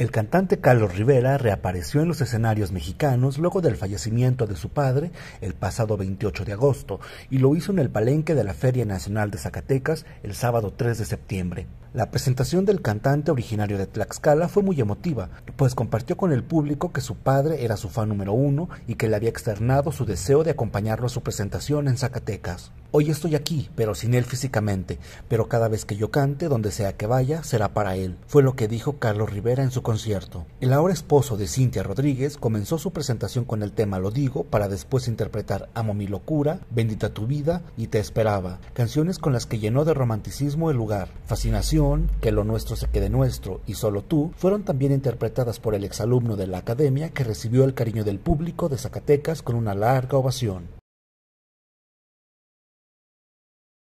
El cantante Carlos Rivera reapareció en los escenarios mexicanos luego del fallecimiento de su padre el pasado 28 de agosto y lo hizo en el palenque de la Feria Nacional de Zacatecas el sábado 3 de septiembre. La presentación del cantante originario de Tlaxcala fue muy emotiva, pues compartió con el público que su padre era su fan número uno y que le había externado su deseo de acompañarlo a su presentación en Zacatecas. Hoy estoy aquí, pero sin él físicamente, pero cada vez que yo cante, donde sea que vaya, será para él, fue lo que dijo Carlos Rivera en su concierto. El ahora esposo de Cintia Rodríguez comenzó su presentación con el tema Lo digo, para después interpretar Amo mi locura, Bendita tu vida y Te esperaba, canciones con las que llenó de romanticismo el lugar, fascinación, que lo nuestro se quede nuestro y solo tú fueron también interpretadas por el exalumno de la academia que recibió el cariño del público de Zacatecas con una larga ovación.